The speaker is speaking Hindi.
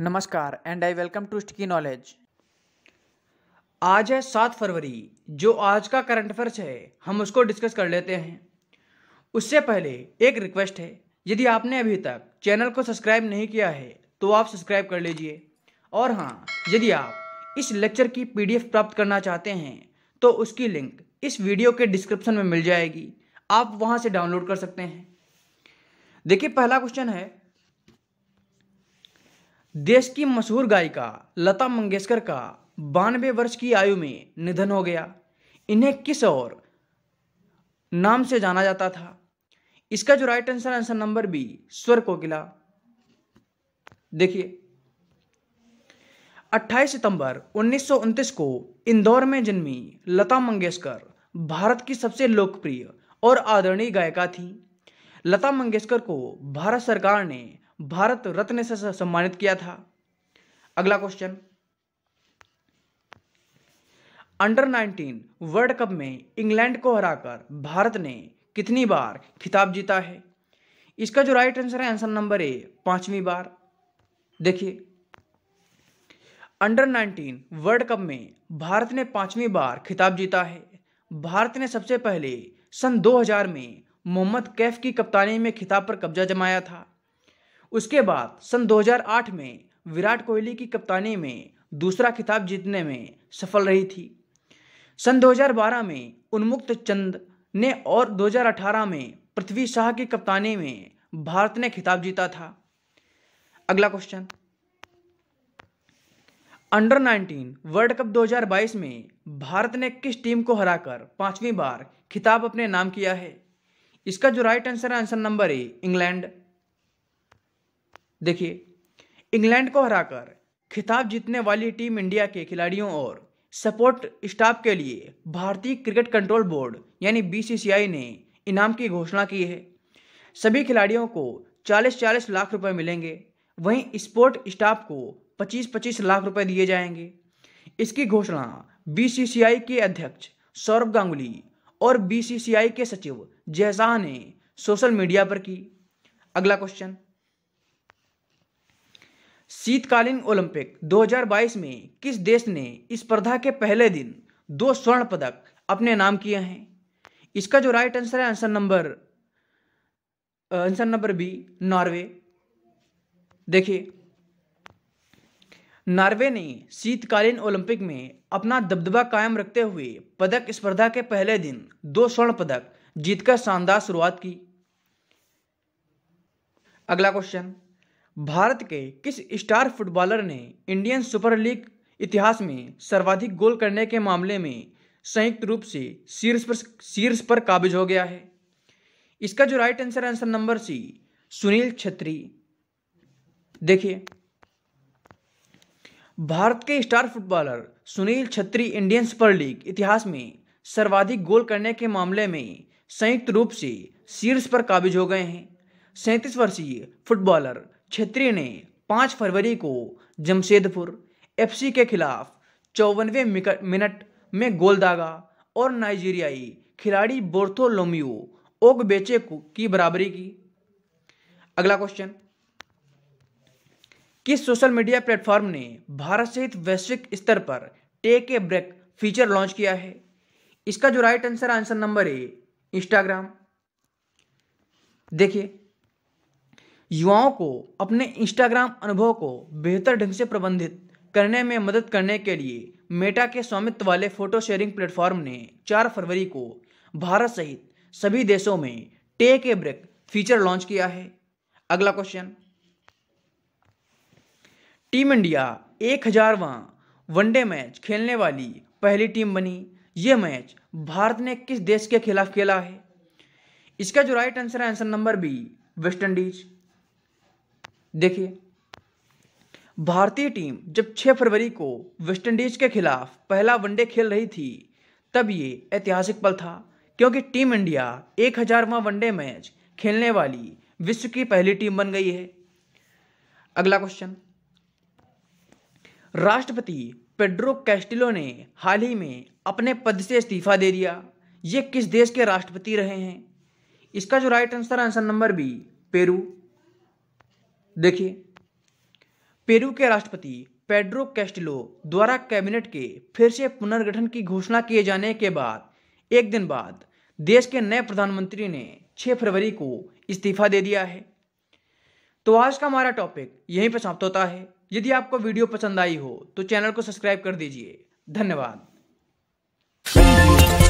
नमस्कार and I welcome to Sticky Knowledge आज है सात फरवरी जो आज का करंट अफेयर्स है हम उसको डिस्कस कर लेते हैं उससे पहले एक रिक्वेस्ट है यदि आपने अभी तक चैनल को सब्सक्राइब नहीं किया है तो आप सब्सक्राइब कर लीजिए और हाँ यदि आप इस लेक्चर की पीडीएफ प्राप्त करना चाहते हैं तो उसकी लिंक इस वीडियो के डिस्क्रिप्शन में मिल जाएगी आप वहाँ से डाउनलोड कर सकते हैं देखिए पहला क्वेश्चन है देश की मशहूर गायिका लता मंगेशकर का बानवे वर्ष की आयु में निधन हो गया इन्हें किस और नाम से जाना जाता था इसका जो right answer answer number B स्वर कोकिला देखिए 28 सितंबर उन्नीस को इंदौर में जन्मी लता मंगेशकर भारत की सबसे लोकप्रिय और आदरणीय गायिका थी लता मंगेशकर को भारत सरकार ने भारत रत्न से सम्मानित किया था अगला क्वेश्चन अंडर 19 वर्ल्ड कप में इंग्लैंड को हराकर भारत ने कितनी बार खिताब जीता है इसका जो राइट आंसर है आंसर नंबर ए पांचवी बार देखिए अंडर 19 वर्ल्ड कप में भारत ने पांचवी बार खिताब जीता है भारत ने सबसे पहले सन 2000 में मोहम्मद कैफ की कप्तानी में खिताब पर कब्जा जमाया था उसके बाद सन 2008 में विराट कोहली की कप्तानी में दूसरा खिताब जीतने में सफल रही थी सन 2012 में उन्मुक्त चंद ने और 2018 में पृथ्वी शाह की कप्तानी में भारत ने खिताब जीता था अगला क्वेश्चन अंडर 19 वर्ल्ड कप 2022 में भारत ने किस टीम को हराकर पांचवीं बार खिताब अपने नाम किया है इसका जो राइट आंसर है आंसर नंबर ए इंग्लैंड देखिए इंग्लैंड को हराकर खिताब जीतने वाली टीम इंडिया के खिलाड़ियों और सपोर्ट स्टाफ के लिए भारतीय क्रिकेट कंट्रोल बोर्ड यानी बीसीसीआई ने इनाम की घोषणा की है सभी खिलाड़ियों को 40-40 लाख रुपए मिलेंगे वहीं स्पोर्ट स्टाफ को 25-25 लाख रुपए दिए जाएंगे इसकी घोषणा बीसीसीआई के अध्यक्ष सौरभ गांगुली और बीसीसीआई के सचिव जयशाह ने सोशल मीडिया पर की अगला क्वेश्चन शीतकालीन ओलंपिक 2022 में किस देश ने इस स्पर्धा के पहले दिन दो स्वर्ण पदक अपने नाम किए हैं इसका जो राइट आंसर है answer number answer number B Norway देखिए नॉर्वे ने शीतकालीन ओलंपिक में अपना दबदबा कायम रखते हुए पदक स्पर्धा के पहले दिन दो स्वर्ण पदक जीतकर शानदार शुरुआत की अगला क्वेश्चन भारत के किस स्टार फुटबॉलर ने इंडियन सुपर लीग इतिहास में सर्वाधिक गोल करने के मामले में संयुक्त रूप से शीर्ष पर शीर्ष पर काबिज हो गया है इसका जो right answer answer number C Sunil Chhetri देखिए भारत के स्टार फुटबॉलर सुनील छत्री इंडियन सुपर लीग इतिहास में सर्वाधिक गोल करने के मामले में संयुक्त रूप से शीर्ष पर काबिज हो गए हैं सैंतीस वर्षीय फुटबॉलर छेत्री ने 5 फरवरी को जमशेदपुर एफसी के खिलाफ चौवनवे मिनट में गोल दागा और नाइजीरियाई खिलाड़ी बोर्थोलोमियो ओगबेचे की बराबरी की अगला क्वेश्चन किस सोशल मीडिया प्लेटफॉर्म ने भारत सहित वैश्विक स्तर पर take a break feature launch किया है इसका जो right answer answer number A Instagram देखिए युवाओं को अपने इंस्टाग्राम अनुभव को बेहतर ढंग से प्रबंधित करने में मदद करने के लिए मेटा के स्वामित्व वाले फोटो शेयरिंग प्लेटफॉर्म ने 4 फरवरी को भारत सहित सभी देशों में take a break feature launch किया है अगला क्वेश्चन टीम इंडिया एक हजारवा वनडे मैच खेलने वाली पहली टीम बनी यह मैच भारत ने किस देश के खिलाफ खेला है इसका जो राइट आंसर है answer number B West Indies देखिए भारतीय टीम जब 6 फरवरी को वेस्टइंडीज के खिलाफ पहला वनडे खेल रही थी तब ये ऐतिहासिक पल था क्योंकि टीम इंडिया एक हजारवा वनडे मैच खेलने वाली विश्व की पहली टीम बन गई है अगला क्वेश्चन राष्ट्रपति पेड्रो कैस्टिलो ने हाल ही में अपने पद से इस्तीफा दे दिया ये किस देश के राष्ट्रपति रहे हैं इसका जो right answer answer number B Peru देखिए पेरू के राष्ट्रपति पेड्रो कैस्टिलो द्वारा कैबिनेट के फिर से पुनर्गठन की घोषणा किए जाने के बाद एक दिन बाद देश के नए प्रधानमंत्री ने 6 फरवरी को इस्तीफा दे दिया है तो आज का हमारा टॉपिक यहीं पर समाप्त होता है यदि आपको वीडियो पसंद आई हो तो चैनल को सब्सक्राइब कर दीजिए धन्यवाद